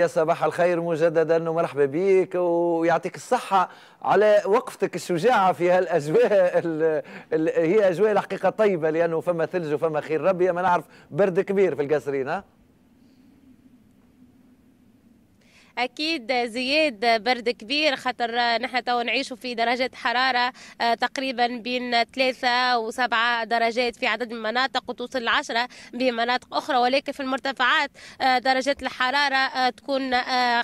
يا صباح الخير مجددا ومرحبا بك ويعطيك الصحة على وقفتك الشجاعة في هالأجواء ال الـ هي أجواء الحقيقة طيبة لأنه فما ثلج وفما خير ربي ما نعرف برد كبير في القصرين ها اكيد زياد برد كبير خاطر نحن تو نعيشوا في درجات حراره آه، تقريبا بين ثلاثة وسبعة درجات في عدد من المناطق وتوصل لعشرة بمناطق أخرى ولكن في المرتفعات آه، درجات الحرارة آه، تكون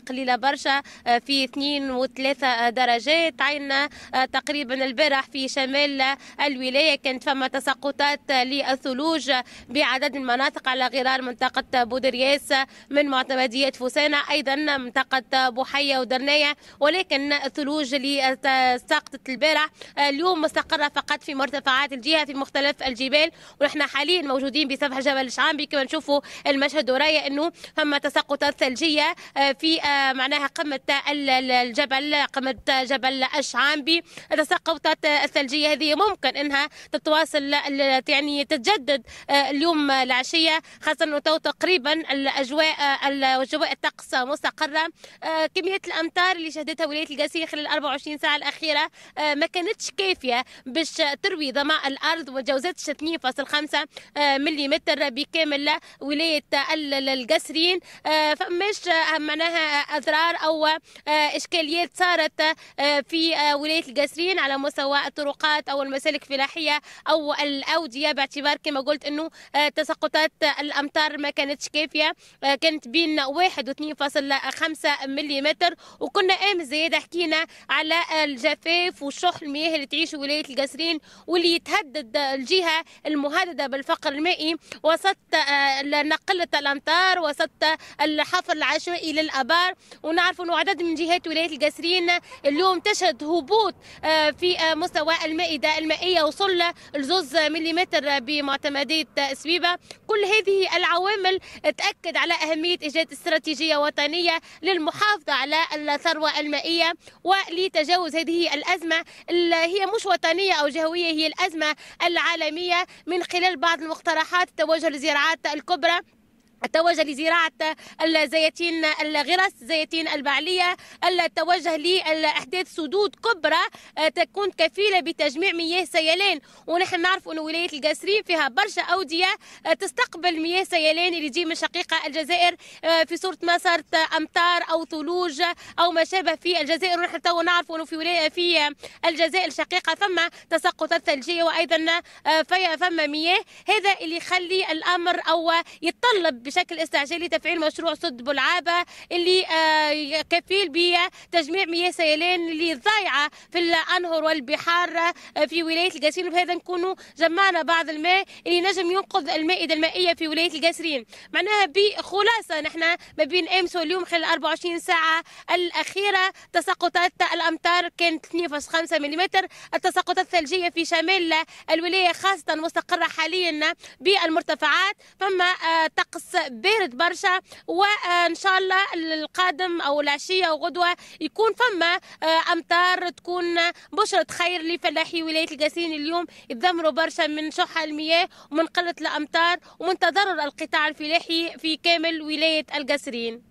قليلة برشا في اثنين وثلاثة درجات عينا تقريبا البارح في شمال الولاية كانت فما تساقطات للثلوج بعدد المناطق على غرار منطقة بودرياس من معتمدية فوسانة أيضا منطقة منطقة بوحية ودرنية ولكن الثلوج اللي سقطت البارح اليوم مستقرة فقط في مرتفعات الجهة في مختلف الجبال ونحن حاليا موجودين بسفح جبل الشعامبي كما نشوفوا المشهد ورايا انه ثم تساقطات ثلجية آه، في آه، معناها قمة الجبل قمة جبل الشعامبي التساقطات الثلجية هذه ممكن انها تتواصل يعني تتجدد آه، اليوم العشية خاصة انه تقريبا الاجواء اجواء الطقس مستقرة آه، كميه الامطار اللي شهدتها ولايه القاسيه خلال 24 ساعه الاخيره آه، ما كانتش كافيه باش تروي ظماء الارض وجاوزت 2.5 آه، مليمتر بكامل ولايه القاسرين فماش معناها اضرار او اشكاليات صارت في ولايه القاسرين على مستوى الطرقات او المسالك الفلاحيه او الاوديه باعتبار كما قلت انه تساقطات الامطار ما كانتش كافيه كانت بين واثنين و خمسة 5 ملم وكنا امس زياده حكينا على الجفاف والشح المياه اللي تعيشه ولايه القصرين واللي يتهدد الجهه المهدده بالفقر المائي وسط آه، نقلة الامطار وسط الحفر العشوائي للابار ونعرف انه عدد من جهات ولايه القصرين اليوم تشهد هبوط آه، في آه، مستوى المائده المائيه وصل لزوز ملم بمعتمدات سبيبة كل هذه العوامل تاكد على اهميه ايجاد استراتيجيه وطنيه للمحافظة على الثروة المائية ولتجاوز هذه الأزمة اللي هي مش وطنية أو جهوية هي الأزمة العالمية من خلال بعض المقترحات توجه للزراعات الكبرى التوجه لزراعة الزيتين الغرس زيتين البعلية التوجه لأحداث سدود كبرى آه، تكون كفيلة بتجميع مياه سيلان ونحن نعرف أن ولاية القاسرين فيها برشا أودية آه، تستقبل مياه سيلان اللي تجي من شقيقة الجزائر آه، في صورة ما صارت أمطار أو ثلوج أو ما شابه في الجزائر ونحن تو نعرف أنه في ولاية في الجزائر الشقيقة ثم تساقطات ثلجية وأيضا فما مياه هذا اللي يخلي الأمر أو يتطلب بشكل استعجالي تفعيل مشروع سد بلعابه اللي آه، كفيل بتجميع مياه سيلان اللي ضايعه في الانهر والبحار آه، في ولايه القاسرين بهذا نكونوا جمعنا بعض الماء اللي نجم ينقذ المائده المائيه في ولايه القاسرين معناها بخلاصه نحن ما بين امس واليوم خلال 24 ساعه الاخيره تساقطات الامطار كانت 2.5 ملم التساقطات الثلجيه في شمال الولايه خاصه مستقره حاليا بالمرتفعات فما آه، طقس بارد برشا وان شاء الله القادم او العشيه وغدوه يكون فما آه، امطار تكون بشرة خير لفلاحي ولايه القاسين اليوم يتذمروا برشا من شح المياه ومن قله الامطار ومن تضرر القطاع الفلاحي في كامل ولايه القاسرين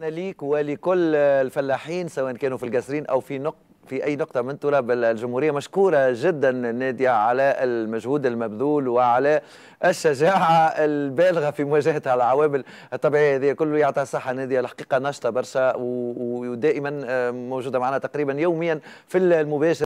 ليك ولكل الفلاحين سواء كانوا في القاسرين او في نقطه في أي نقطة من تراب الجمهورية مشكورة جدا نادية على المجهود المبذول وعلى الشجاعة البالغة في مواجهة العوامل الطبيعية هذه كله يعطيها الصحة نادية الحقيقة نشطة برشا ودائما آه، موجودة معنا تقريبا يوميا في المباشر